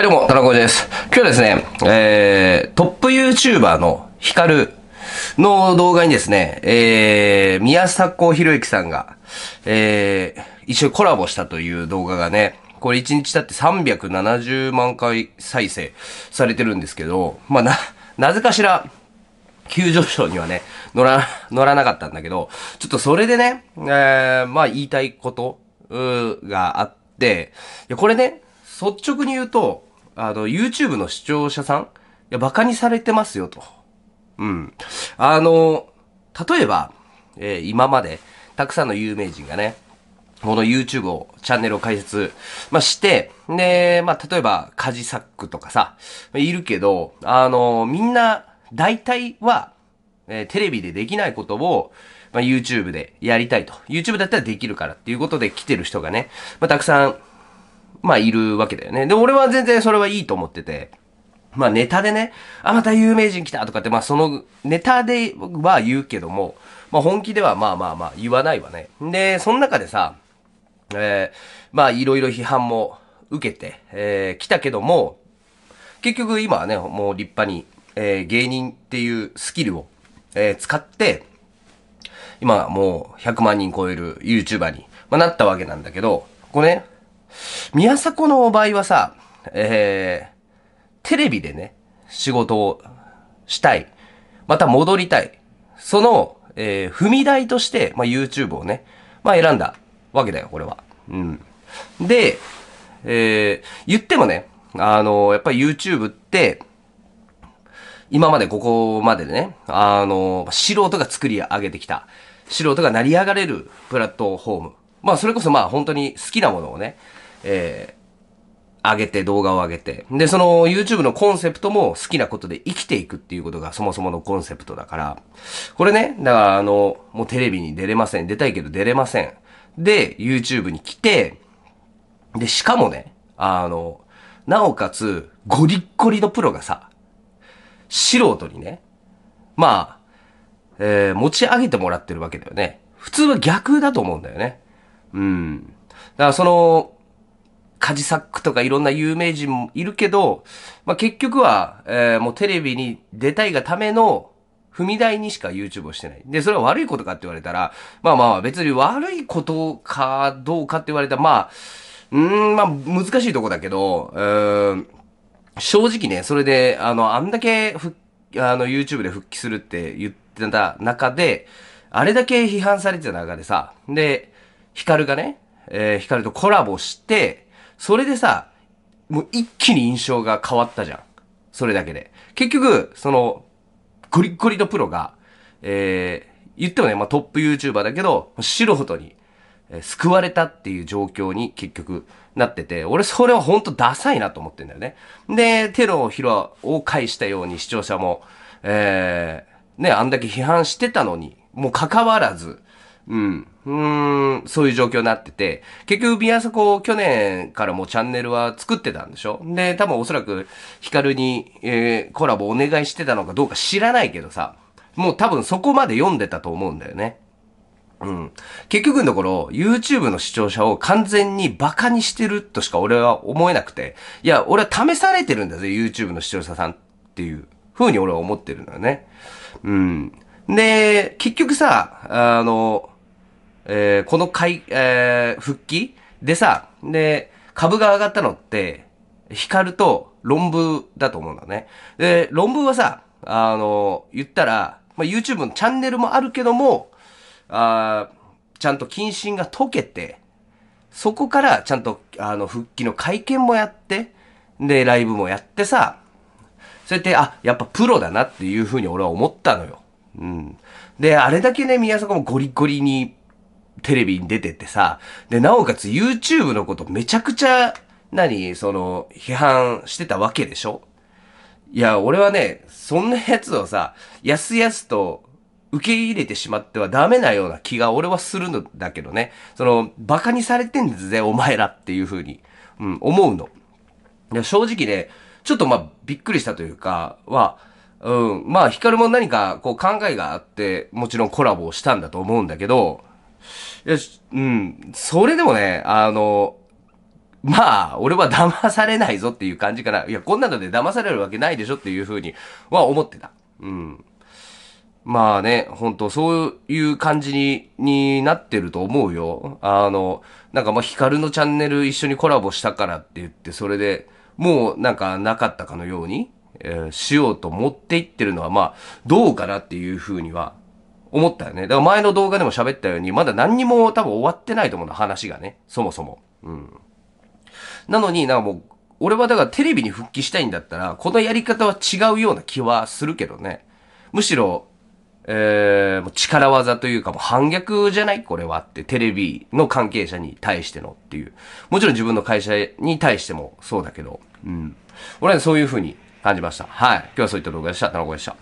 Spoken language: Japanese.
はい、どうも、田中浩です。今日はですね、えー、トップ YouTuber のヒカルの動画にですね、えー、宮迫博之さんが、えー、一緒にコラボしたという動画がね、これ1日経って370万回再生されてるんですけど、まあ、な、なぜかしら、急上昇にはね、乗ら、乗らなかったんだけど、ちょっとそれでね、えー、まあ言いたいこと、があって、いや、これね、率直に言うと、あの、YouTube の視聴者さん、いや、馬鹿にされてますよと。うん。あの、例えば、えー、今まで、たくさんの有名人がね、この YouTube を、チャンネルを開設、まあ、して、で、まあ、例えば、カジサックとかさ、いるけど、あの、みんな、大体は、えー、テレビでできないことを、まあ、YouTube でやりたいと。YouTube だったらできるからっていうことで来てる人がね、まあ、たくさんまあ、いるわけだよね。で、俺は全然それはいいと思ってて。まあネタでね、あ、また有名人来たとかって、まあそのネタでは言うけども、まあ本気ではまあまあまあ言わないわね。で、その中でさ、えー、まあいろいろ批判も受けて、えー、来たけども、結局今はね、もう立派に、えー、芸人っていうスキルを、えー、使って、今もう100万人超える YouTuber に、まあ、なったわけなんだけど、ここね、宮迫の場合はさ、えー、テレビでね、仕事をしたい。また戻りたい。その、えー、踏み台として、まあ、YouTube をね、まあ、選んだわけだよ、これは。うん。で、えー、言ってもね、あの、やっぱり YouTube って、今までここまででね、あの、素人が作り上げてきた、素人が成り上がれるプラットフォーム。まあ、それこそまあ、本当に好きなものをね、えー、上げて、動画を上げて。で、その YouTube のコンセプトも好きなことで生きていくっていうことがそもそものコンセプトだから、これね、だからあの、もうテレビに出れません。出たいけど出れません。で、YouTube に来て、で、しかもね、あの、なおかつ、ゴリッゴリのプロがさ、素人にね、まあ、えー、持ち上げてもらってるわけだよね。普通は逆だと思うんだよね。うん。だからその、カジサックとかいろんな有名人もいるけど、まあ、結局は、えー、もうテレビに出たいがための踏み台にしか YouTube をしてない。で、それは悪いことかって言われたら、まあまあ別に悪いことかどうかって言われたら、まあ、うん、まあ難しいとこだけど、うん正直ね、それで、あの、あんだけふ、あの、YouTube で復帰するって言ってた中で、あれだけ批判されてた中でさ、で、ヒカルがね、えー、ヒカルとコラボして、それでさ、もう一気に印象が変わったじゃん。それだけで。結局、その、ゴリッゴリのプロが、えー、言ってもね、まあ、トップ YouTuber だけど、素人に、えー、救われたっていう状況に結局なってて、俺それはほんとダサいなと思ってんだよね。で、テロを披露を介したように視聴者も、えー、ね、あんだけ批判してたのに、もう関わらず、うん、うーん、そういう状況になってて、結局、宮迫、去年からもチャンネルは作ってたんでしょで、多分おそらく、ヒカルに、えー、コラボお願いしてたのかどうか知らないけどさ、もう多分そこまで読んでたと思うんだよね。うん。結局のところ、YouTube の視聴者を完全に馬鹿にしてるとしか俺は思えなくて、いや、俺は試されてるんだぜ、YouTube の視聴者さんっていう風に俺は思ってるんだよね。うん。で、結局さ、あの、えー、この回、えー、復帰でさ、で、株が上がったのって、光と論文だと思うんだね。で、論文はさ、あの、言ったら、まあ、YouTube のチャンネルもあるけども、あちゃんと謹慎が解けて、そこからちゃんと、あの、復帰の会見もやって、で、ライブもやってさ、そうやって、あ、やっぱプロだなっていうふうに俺は思ったのよ。うん。で、あれだけね、宮迫もゴリゴリにテレビに出ててさ、で、なおかつ YouTube のことめちゃくちゃ、何、その、批判してたわけでしょいや、俺はね、そんなやつをさ、やすやすと受け入れてしまってはダメなような気が俺はするんだけどね。その、馬鹿にされてんぜ、お前らっていうふうに、うん、思うの。いや、正直ね、ちょっとまあ、びっくりしたというか、は、うん、まあ、ヒカルも何かこう考えがあって、もちろんコラボをしたんだと思うんだけど、いや、うん、それでもね、あの、まあ、俺は騙されないぞっていう感じから、いや、こんなので騙されるわけないでしょっていうふうには思ってた。うん。まあね、ほんと、そういう感じに、になってると思うよ。あの、なんかまあ、ヒカルのチャンネル一緒にコラボしたからって言って、それで、もうなんかなかったかのように、えー、しようと思っていってるのは、まあ、どうかなっていうふうには思ったよね。だから前の動画でも喋ったように、まだ何にも多分終わってないと思うの、話がね。そもそも。うん。なのになんかもう、俺はだからテレビに復帰したいんだったら、このやり方は違うような気はするけどね。むしろ、えー、もう力技というかもう反逆じゃないこれはって、テレビの関係者に対してのっていう。もちろん自分の会社に対してもそうだけど、うん。俺は、ね、そういう風に感じました。はい。今日はそういった動画でした。田中でした。